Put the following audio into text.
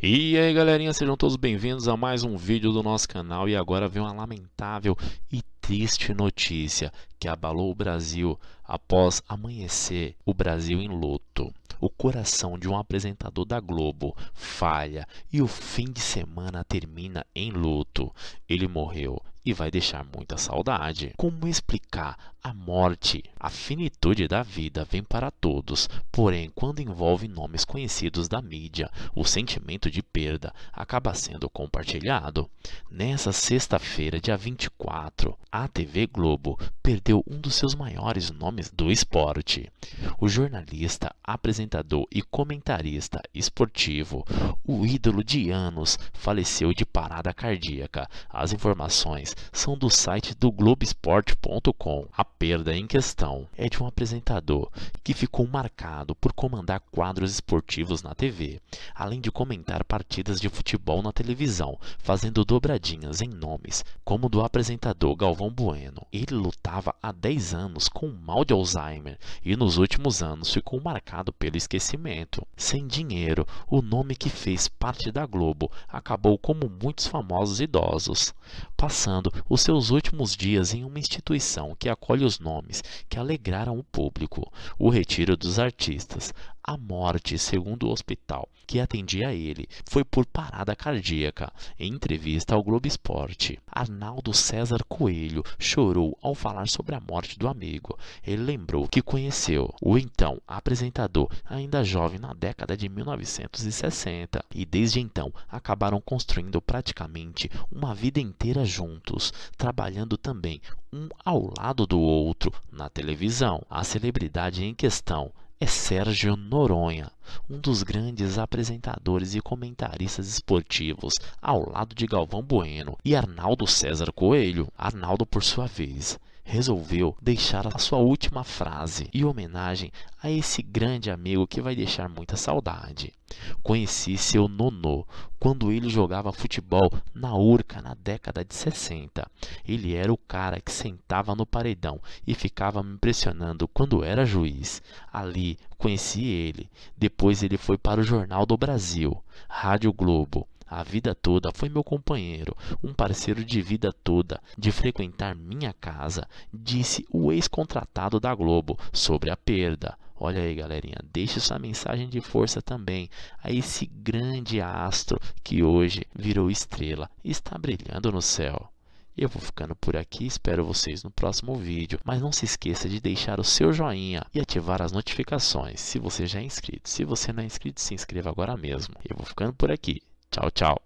E aí galerinha, sejam todos bem-vindos a mais um vídeo do nosso canal e agora vem uma lamentável e triste notícia que abalou o Brasil após amanhecer o Brasil em luto. O coração de um apresentador da Globo falha e o fim de semana termina em luto. Ele morreu e vai deixar muita saudade. Como explicar a morte? A finitude da vida vem para todos, porém, quando envolve nomes conhecidos da mídia, o sentimento de perda acaba sendo compartilhado. Nessa sexta-feira, dia 24, a TV Globo perdeu um dos seus maiores nomes do esporte. O jornalista, apresentador e comentarista esportivo, o ídolo de anos, faleceu de parada cardíaca. As informações são do site do Globoesporte.com. A perda em questão é de um apresentador que ficou marcado por comandar quadros esportivos na TV, além de comentar partidas de futebol na televisão, fazendo dobradinhas em nomes, como do apresentador Galvão Bueno. Ele lutava há 10 anos com mal de Alzheimer e nos últimos anos ficou marcado pelo esquecimento. Sem dinheiro, o nome que fez parte da Globo acabou como muitos famosos idosos, passando os seus últimos dias em uma instituição que acolhe os nomes que alegraram o público, o Retiro dos Artistas, a morte, segundo o hospital que atendia ele, foi por parada cardíaca. Em entrevista ao Globo Esporte, Arnaldo César Coelho chorou ao falar sobre a morte do amigo. Ele lembrou que conheceu o então apresentador, ainda jovem na década de 1960, e desde então acabaram construindo praticamente uma vida inteira juntos, trabalhando também um ao lado do outro na televisão. A celebridade em questão é Sérgio Noronha, um dos grandes apresentadores e comentaristas esportivos, ao lado de Galvão Bueno e Arnaldo César Coelho. Arnaldo, por sua vez, resolveu deixar a sua última frase e homenagem a esse grande amigo que vai deixar muita saudade. Conheci seu nonô quando ele jogava futebol na Urca na década de 60. Ele era o cara que sentava no paredão e ficava me impressionando quando era juiz. Ali conheci ele. Depois ele foi para o Jornal do Brasil, Rádio Globo a vida toda, foi meu companheiro, um parceiro de vida toda, de frequentar minha casa, disse o ex-contratado da Globo sobre a perda. Olha aí, galerinha, deixe sua mensagem de força também a esse grande astro que hoje virou estrela e está brilhando no céu. Eu vou ficando por aqui, espero vocês no próximo vídeo, mas não se esqueça de deixar o seu joinha e ativar as notificações se você já é inscrito. Se você não é inscrito, se inscreva agora mesmo. Eu vou ficando por aqui. 早早。